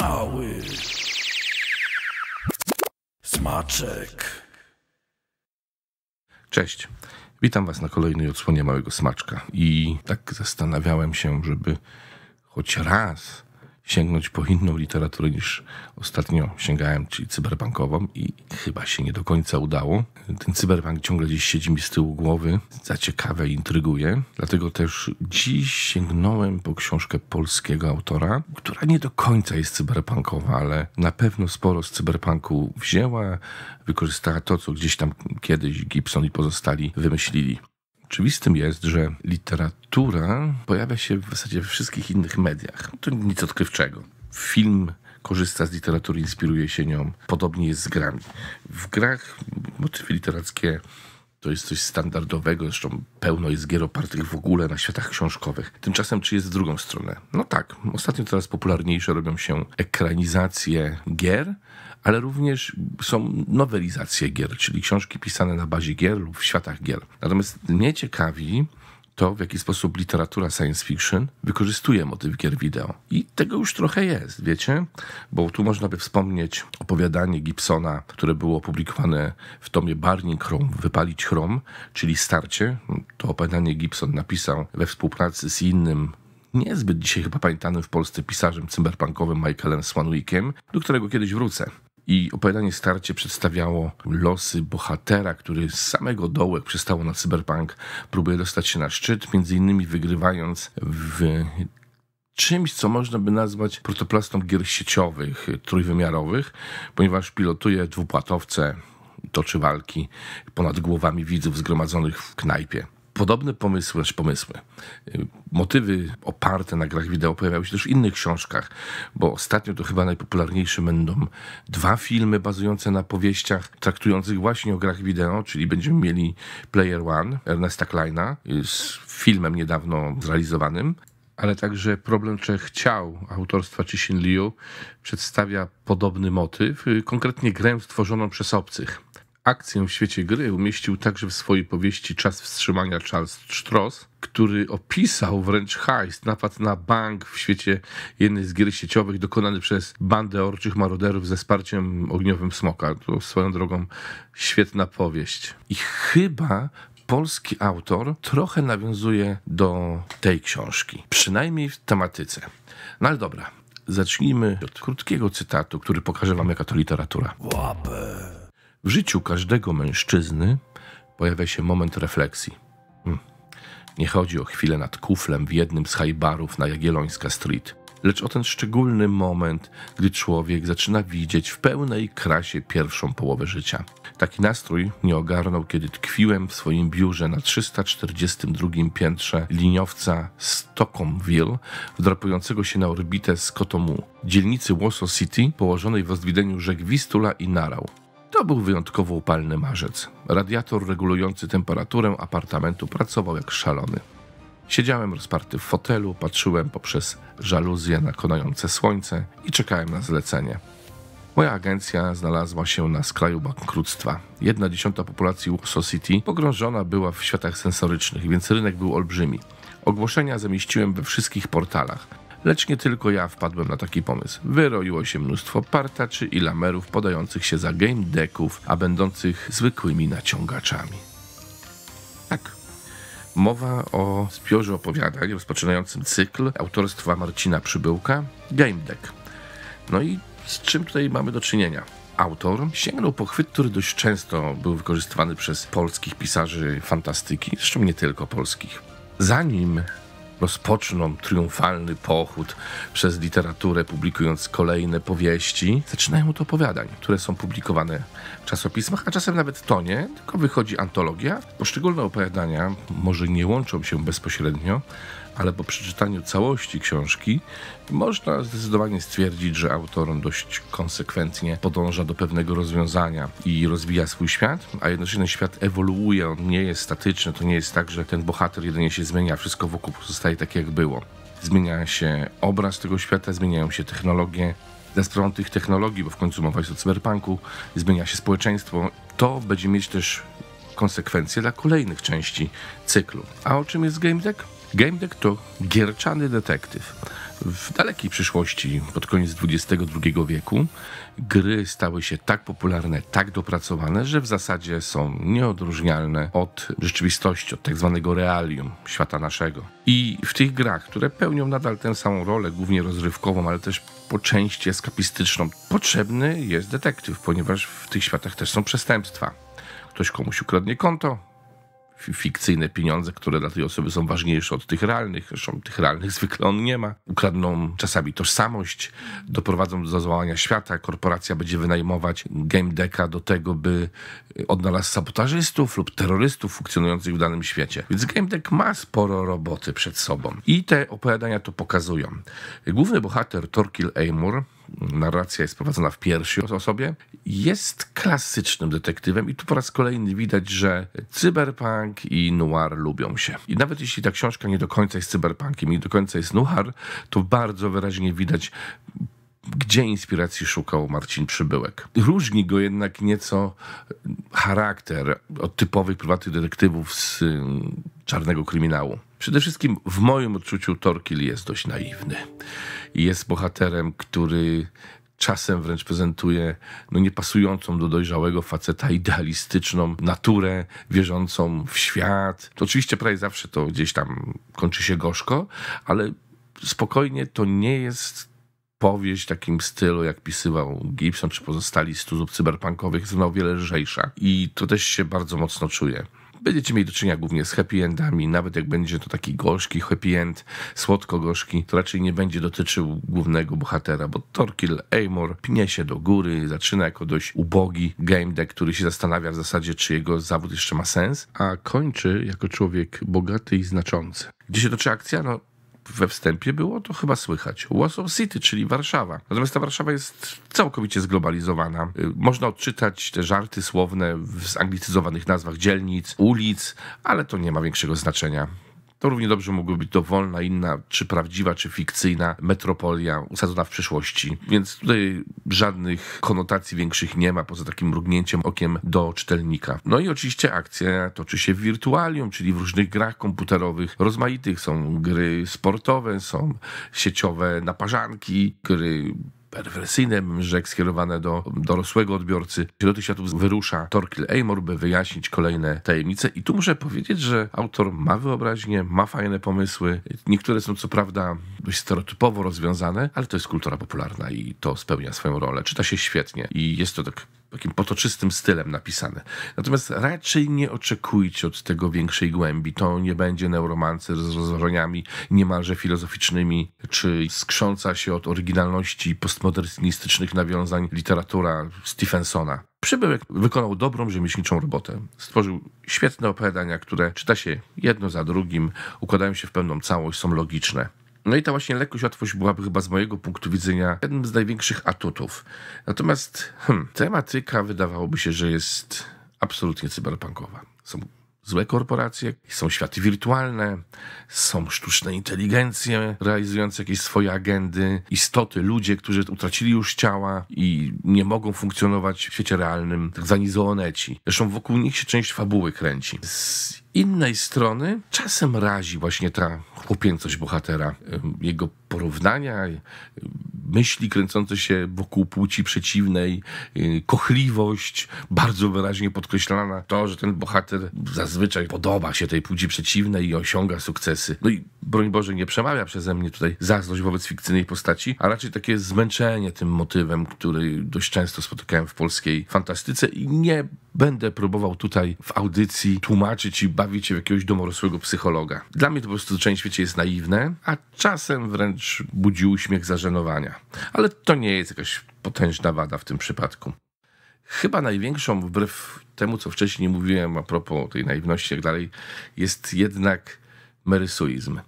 Mały smaczek. Cześć. Witam Was na kolejnej odsłonie Małego Smaczka. I tak zastanawiałem się, żeby choć raz sięgnąć po inną literaturę niż ostatnio sięgałem, czyli cyberbankową i chyba się nie do końca udało. Ten cyberbank ciągle gdzieś siedzi mi z tyłu głowy, za ciekawe i intryguje. Dlatego też dziś sięgnąłem po książkę polskiego autora, która nie do końca jest cyberpunkowa, ale na pewno sporo z cyberpunku wzięła, wykorzystała to, co gdzieś tam kiedyś Gibson i pozostali wymyślili. Oczywistym jest, że literatura pojawia się w zasadzie we wszystkich innych mediach. No to nic odkrywczego. Film korzysta z literatury, inspiruje się nią. Podobnie jest z grami. W grach motywy literackie to jest coś standardowego, zresztą pełno jest gier opartych w ogóle na światach książkowych. Tymczasem czy jest w drugą stronę? No tak, ostatnio coraz popularniejsze robią się ekranizacje gier, ale również są nowelizacje gier, czyli książki pisane na bazie gier lub w światach gier. Natomiast mnie ciekawi, to, w jaki sposób literatura science fiction wykorzystuje motyw gier wideo. I tego już trochę jest, wiecie? Bo tu można by wspomnieć opowiadanie Gibsona, które było opublikowane w tomie Burning Chrome, Wypalić Chrom, czyli Starcie. To opowiadanie Gibson napisał we współpracy z innym niezbyt dzisiaj chyba pamiętanym w Polsce pisarzem cyberpunkowym Michaelem Swanwickiem, do którego kiedyś wrócę. I opowiadanie starcie przedstawiało losy bohatera, który z samego dołek przystało na cyberpunk, próbuje dostać się na szczyt, między innymi wygrywając w czymś, co można by nazwać protoplastą gier sieciowych, trójwymiarowych, ponieważ pilotuje dwupłatowce, toczy walki ponad głowami widzów zgromadzonych w knajpie. Podobne pomysły, znaczy pomysły, y, motywy oparte na grach wideo pojawiały się też w innych książkach, bo ostatnio to chyba najpopularniejsze będą dwa filmy bazujące na powieściach traktujących właśnie o grach wideo, czyli będziemy mieli Player One Ernesta Kleina y, z filmem niedawno zrealizowanym, ale także problem Czech Ciał autorstwa Cixin Liu przedstawia podobny motyw, y, konkretnie grę stworzoną przez obcych akcję w świecie gry umieścił także w swojej powieści Czas wstrzymania Charles Stross, który opisał wręcz hajst, napad na bank w świecie jednej z gier sieciowych dokonany przez bandę orczych maroderów ze wsparciem ogniowym Smoka. To swoją drogą świetna powieść. I chyba polski autor trochę nawiązuje do tej książki, przynajmniej w tematyce. No ale dobra, zacznijmy od krótkiego cytatu, który pokaże wam jaka to literatura. Łapę w życiu każdego mężczyzny pojawia się moment refleksji. Hmm. Nie chodzi o chwilę nad kuflem w jednym z hajbarów na Jagiellońska Street, lecz o ten szczególny moment, gdy człowiek zaczyna widzieć w pełnej krasie pierwszą połowę życia. Taki nastrój nie ogarnął, kiedy tkwiłem w swoim biurze na 342 piętrze liniowca Stockholmville, wdrapującego się na orbitę z Kotomu, dzielnicy Warsaw City, położonej w rozwidzeniu rzek Wistula i Narał. To był wyjątkowo upalny marzec. Radiator regulujący temperaturę apartamentu pracował jak szalony. Siedziałem rozparty w fotelu, patrzyłem poprzez żaluzję na konające słońce i czekałem na zlecenie. Moja agencja znalazła się na skraju bankructwa. Jedna dziesiąta populacji Warsaw City pogrążona była w światach sensorycznych, więc rynek był olbrzymi. Ogłoszenia zamieściłem we wszystkich portalach. Lecz nie tylko ja wpadłem na taki pomysł. Wyroiło się mnóstwo partaczy i lamerów podających się za game decków, a będących zwykłymi naciągaczami. Tak. Mowa o zbiorze opowiadań rozpoczynającym cykl autorstwa Marcina Przybyłka, Game Deck. No i z czym tutaj mamy do czynienia? Autor sięgnął po chwyt, który dość często był wykorzystywany przez polskich pisarzy fantastyki, zresztą nie tylko polskich. Zanim rozpoczną triumfalny pochód przez literaturę, publikując kolejne powieści, zaczynają od opowiadań, które są publikowane w czasopismach, a czasem nawet to nie, tylko wychodzi antologia. Poszczególne opowiadania może nie łączą się bezpośrednio, ale po przeczytaniu całości książki można zdecydowanie stwierdzić, że autor dość konsekwentnie podąża do pewnego rozwiązania i rozwija swój świat, a jednocześnie świat ewoluuje, on nie jest statyczny, to nie jest tak, że ten bohater jedynie się zmienia, wszystko wokół pozostaje tak jak było. Zmienia się obraz tego świata, zmieniają się technologie, za sprawą tych technologii, bo w końcu mowa jest o cyberpunku, zmienia się społeczeństwo, to będzie mieć też konsekwencje dla kolejnych części cyklu. A o czym jest Game Deck? Game Deck to gierczany detektyw. W dalekiej przyszłości, pod koniec XXI wieku, gry stały się tak popularne, tak dopracowane, że w zasadzie są nieodróżnialne od rzeczywistości, od tak zwanego realium świata naszego. I w tych grach, które pełnią nadal tę samą rolę, głównie rozrywkową, ale też po części eskapistyczną, potrzebny jest detektyw, ponieważ w tych światach też są przestępstwa. Ktoś komuś ukradnie konto, fikcyjne pieniądze, które dla tej osoby są ważniejsze od tych realnych. Zresztą tych realnych zwykle on nie ma. Ukradną czasami tożsamość, doprowadzą do złamania świata. Korporacja będzie wynajmować game decka do tego, by odnalazł sabotażystów lub terrorystów funkcjonujących w danym świecie. Więc game deck ma sporo roboty przed sobą. I te opowiadania to pokazują. Główny bohater Torquil Amur narracja jest prowadzona w pierwszej osobie, jest klasycznym detektywem i tu po raz kolejny widać, że cyberpunk i noir lubią się. I nawet jeśli ta książka nie do końca jest cyberpunkiem, nie do końca jest noir, to bardzo wyraźnie widać gdzie inspiracji szukał Marcin Przybyłek. Różni go jednak nieco charakter od typowych prywatnych detektywów z mm, czarnego kryminału. Przede wszystkim w moim odczuciu Torkil jest dość naiwny jest bohaterem, który czasem wręcz prezentuje no, niepasującą do dojrzałego faceta idealistyczną naturę, wierzącą w świat. To oczywiście prawie zawsze to gdzieś tam kończy się gorzko, ale spokojnie to nie jest powieść w takim stylu, jak pisywał Gibson czy pozostali z cyberpunkowych, jest ona o wiele lżejsza. I to też się bardzo mocno czuje. Będziecie mieli do czynienia głównie z happy endami, nawet jak będzie to taki gorzki happy end, słodko-gorzki, to raczej nie będzie dotyczył głównego bohatera, bo Torkil Amor pnie się do góry, zaczyna jako dość ubogi game deck, który się zastanawia w zasadzie, czy jego zawód jeszcze ma sens, a kończy jako człowiek bogaty i znaczący. Gdzie się toczy akcja? No, we wstępie było, to chyba słychać. Warsaw City, czyli Warszawa. Natomiast ta Warszawa jest całkowicie zglobalizowana. Y, można odczytać te żarty słowne w zanglicyzowanych nazwach dzielnic, ulic, ale to nie ma większego znaczenia. To równie dobrze mogłaby być dowolna, inna, czy prawdziwa, czy fikcyjna metropolia usadzona w przyszłości. Więc tutaj żadnych konotacji większych nie ma, poza takim mrugnięciem okiem do czytelnika. No i oczywiście akcja toczy się w wirtualium, czyli w różnych grach komputerowych rozmaitych. Są gry sportowe, są sieciowe naparzanki, gry perwersyjne, bym rzekł, skierowane do dorosłego odbiorcy. Do tych światów wyrusza Torquil Amor, by wyjaśnić kolejne tajemnice. I tu muszę powiedzieć, że autor ma wyobraźnię, ma fajne pomysły. Niektóre są co prawda dość stereotypowo rozwiązane, ale to jest kultura popularna i to spełnia swoją rolę. Czyta się świetnie i jest to tak takim potoczystym stylem napisane. Natomiast raczej nie oczekujcie od tego większej głębi. To nie będzie neuromancer z rozważaniami niemalże filozoficznymi, czy skrząca się od oryginalności i postmodernistycznych nawiązań literatura Stephensona. Przybyłek wykonał dobrą rzemieślniczą robotę. Stworzył świetne opowiadania, które czyta się jedno za drugim, układają się w pewną całość, są logiczne. No i ta właśnie lekkość, łatwość byłaby chyba z mojego punktu widzenia jednym z największych atutów. Natomiast hmm, tematyka wydawałoby się, że jest absolutnie cyberpunkowa. Są złe korporacje, są światy wirtualne, są sztuczne inteligencje realizujące jakieś swoje agendy, istoty, ludzie, którzy utracili już ciała i nie mogą funkcjonować w świecie realnym, tak zwani zooneci. Zresztą wokół nich się część fabuły kręci. Z innej strony czasem razi właśnie ta chłopięcość bohatera, y, jego porównania, y, myśli kręcące się wokół płci przeciwnej, y, kochliwość bardzo wyraźnie podkreślana, to, że ten bohater zazwyczaj podoba się tej płci przeciwnej i osiąga sukcesy. No i broń Boże, nie przemawia przeze mnie tutaj zazdrość wobec fikcyjnej postaci, a raczej takie zmęczenie tym motywem, który dość często spotykałem w polskiej fantastyce i nie będę próbował tutaj w audycji tłumaczyć i bawić się w jakiegoś domorosłego psychologa. Dla mnie to po prostu część świecie jest naiwne, a czasem wręcz budzi uśmiech zażenowania. Ale to nie jest jakaś potężna wada w tym przypadku. Chyba największą, wbrew temu, co wcześniej mówiłem a propos tej naiwności i tak dalej, jest jednak merysuizm.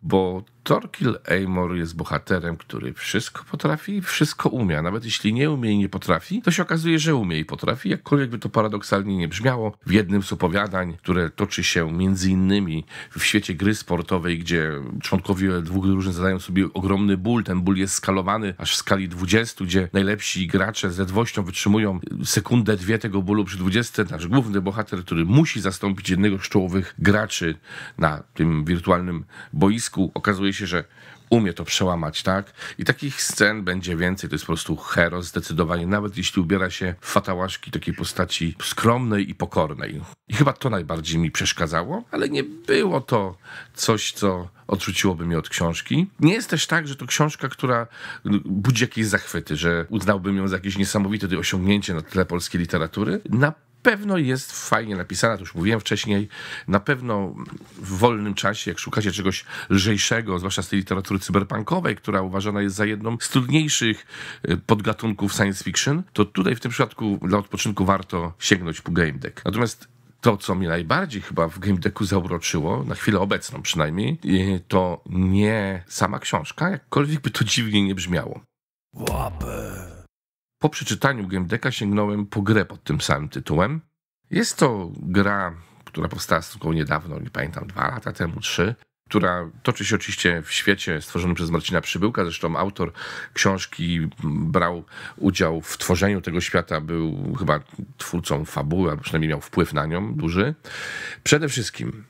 bo Torquil Amor jest bohaterem, który wszystko potrafi i wszystko umie. Nawet jeśli nie umie i nie potrafi, to się okazuje, że umie i potrafi, jakkolwiek by to paradoksalnie nie brzmiało. W jednym z opowiadań, które toczy się między innymi w świecie gry sportowej, gdzie członkowie dwóch drużyn zadają sobie ogromny ból. Ten ból jest skalowany aż w skali 20, gdzie najlepsi gracze z ledwością wytrzymują sekundę, dwie tego bólu przy 20. Nasz główny bohater, który musi zastąpić jednego z czołowych graczy na tym wirtualnym boisku, okazuje się się, że umie to przełamać, tak? I takich scen będzie więcej. To jest po prostu hero zdecydowanie, nawet jeśli ubiera się w fatałaszki takiej postaci skromnej i pokornej. I chyba to najbardziej mi przeszkadzało, ale nie było to coś, co odrzuciłoby mnie od książki. Nie jest też tak, że to książka, która no, budzi jakieś zachwyty, że uznałbym ją za jakieś niesamowite osiągnięcie na tle polskiej literatury. Na pewno jest fajnie napisana, to już mówiłem wcześniej. Na pewno w wolnym czasie, jak szukacie czegoś lżejszego, zwłaszcza z tej literatury cyberpunkowej, która uważana jest za jedną z trudniejszych e, podgatunków science fiction, to tutaj w tym przypadku dla odpoczynku warto sięgnąć po Game Deck. Natomiast to, co mnie najbardziej chyba w Game Decku zauroczyło, na chwilę obecną przynajmniej, to nie sama książka, jakkolwiek by to dziwnie nie brzmiało. Po przeczytaniu Gamedecka sięgnąłem po grę pod tym samym tytułem. Jest to gra, która powstała stosunkowo niedawno, nie pamiętam, dwa lata temu, trzy, która toczy się oczywiście w świecie stworzonym przez Marcina Przybyłka. Zresztą autor książki brał udział w tworzeniu tego świata, był chyba twórcą fabuły, albo przynajmniej miał wpływ na nią duży. Przede wszystkim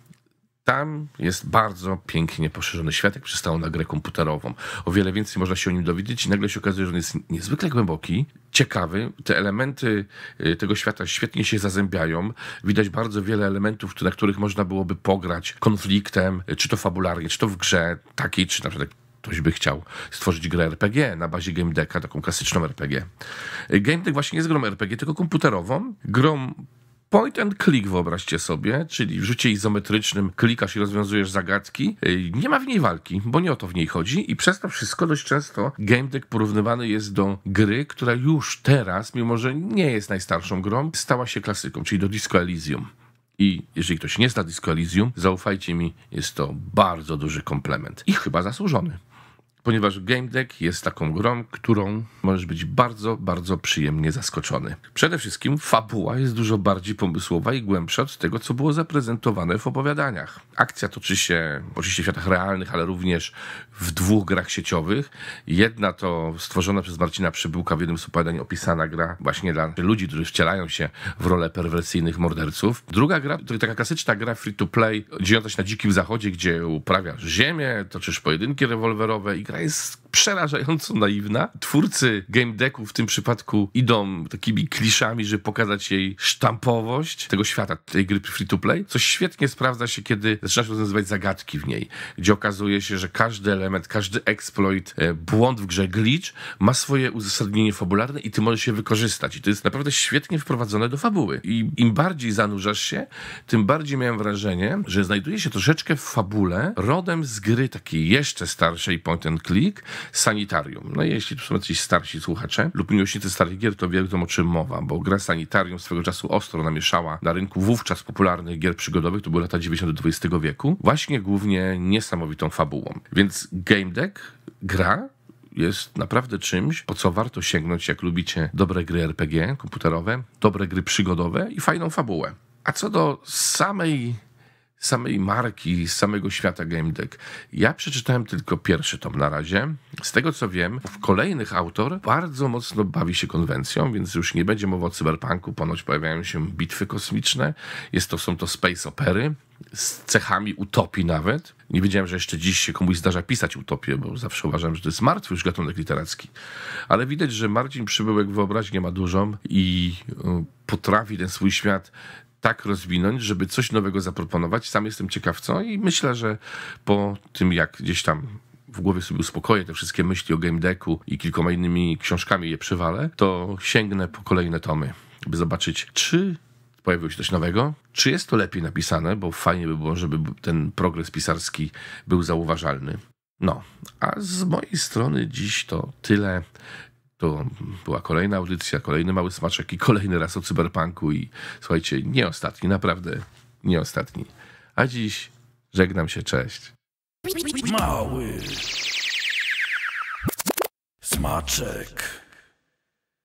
tam jest bardzo pięknie poszerzony świat, jak przystało na grę komputerową. O wiele więcej można się o nim dowiedzieć i nagle się okazuje, że on jest niezwykle głęboki, ciekawy. Te elementy y, tego świata świetnie się zazębiają. Widać bardzo wiele elementów, na których można byłoby pograć konfliktem, y, czy to fabularnie, czy to w grze takiej, czy na przykład ktoś by chciał stworzyć grę RPG na bazie Game Decka, taką klasyczną RPG. Y, Game Deck właśnie nie jest grą RPG, tylko komputerową, grą point and click wyobraźcie sobie, czyli w rzucie izometrycznym klikasz i rozwiązujesz zagadki. Nie ma w niej walki, bo nie o to w niej chodzi i przez to wszystko dość często game deck porównywany jest do gry, która już teraz, mimo że nie jest najstarszą grą, stała się klasyką, czyli do Disco Elysium. I jeżeli ktoś nie zna Disco Elysium, zaufajcie mi, jest to bardzo duży komplement i chyba zasłużony ponieważ Game Deck jest taką grą, którą możesz być bardzo, bardzo przyjemnie zaskoczony. Przede wszystkim fabuła jest dużo bardziej pomysłowa i głębsza od tego, co było zaprezentowane w opowiadaniach. Akcja toczy się oczywiście w światach realnych, ale również w dwóch grach sieciowych. Jedna to stworzona przez Marcina Przybyłka w jednym z opowiadań opisana gra właśnie dla ludzi, którzy wcielają się w rolę perwersyjnych morderców. Druga gra to taka klasyczna gra free to play, dziejąca się na dzikim zachodzie, gdzie uprawiasz ziemię, toczysz pojedynki rewolwerowe i gra guys przerażająco naiwna. Twórcy game decku w tym przypadku idą takimi kliszami, żeby pokazać jej sztampowość tego świata, tej gry free to play, co świetnie sprawdza się, kiedy zaczyna się rozwiązywać zagadki w niej, gdzie okazuje się, że każdy element, każdy exploit, e, błąd w grze, glitch ma swoje uzasadnienie fabularne i ty możesz je wykorzystać. I to jest naprawdę świetnie wprowadzone do fabuły. I im bardziej zanurzasz się, tym bardziej miałem wrażenie, że znajduje się troszeczkę w fabule rodem z gry takiej jeszcze starszej point and click, Sanitarium. No i jeśli tu są jacyś starsi słuchacze lub miłośnicy starych gier, to wiedzą o czym mowa, bo gra Sanitarium swego czasu ostro namieszała na rynku wówczas popularnych gier przygodowych, to były lata 90 XX wieku, właśnie głównie niesamowitą fabułą. Więc game deck, gra jest naprawdę czymś, po co warto sięgnąć, jak lubicie dobre gry RPG komputerowe, dobre gry przygodowe i fajną fabułę. A co do samej samej marki, z samego świata game deck. Ja przeczytałem tylko pierwszy tom na razie. Z tego co wiem, w kolejnych autor bardzo mocno bawi się konwencją, więc już nie będzie mowy o cyberpunku. Ponoć pojawiają się bitwy kosmiczne, jest to, są to space opery, z cechami utopii nawet. Nie wiedziałem, że jeszcze dziś się komuś zdarza pisać utopię, bo zawsze uważałem, że to jest martwy już gatunek literacki. Ale widać, że Marcin Przybyłek wyobraźnię ma dużą i y, potrafi ten swój świat tak rozwinąć, żeby coś nowego zaproponować. Sam jestem ciekaw co i myślę, że po tym jak gdzieś tam w głowie sobie uspokoję te wszystkie myśli o game decku i kilkoma innymi książkami je przywalę, to sięgnę po kolejne tomy, by zobaczyć, czy pojawiło się coś nowego, czy jest to lepiej napisane, bo fajnie by było, żeby ten progres pisarski był zauważalny. No, a z mojej strony dziś to tyle. To była kolejna audycja, kolejny mały smaczek i kolejny raz o cyberpunku i słuchajcie, nie ostatni, naprawdę nie ostatni. A dziś żegnam się, cześć. Mały smaczek.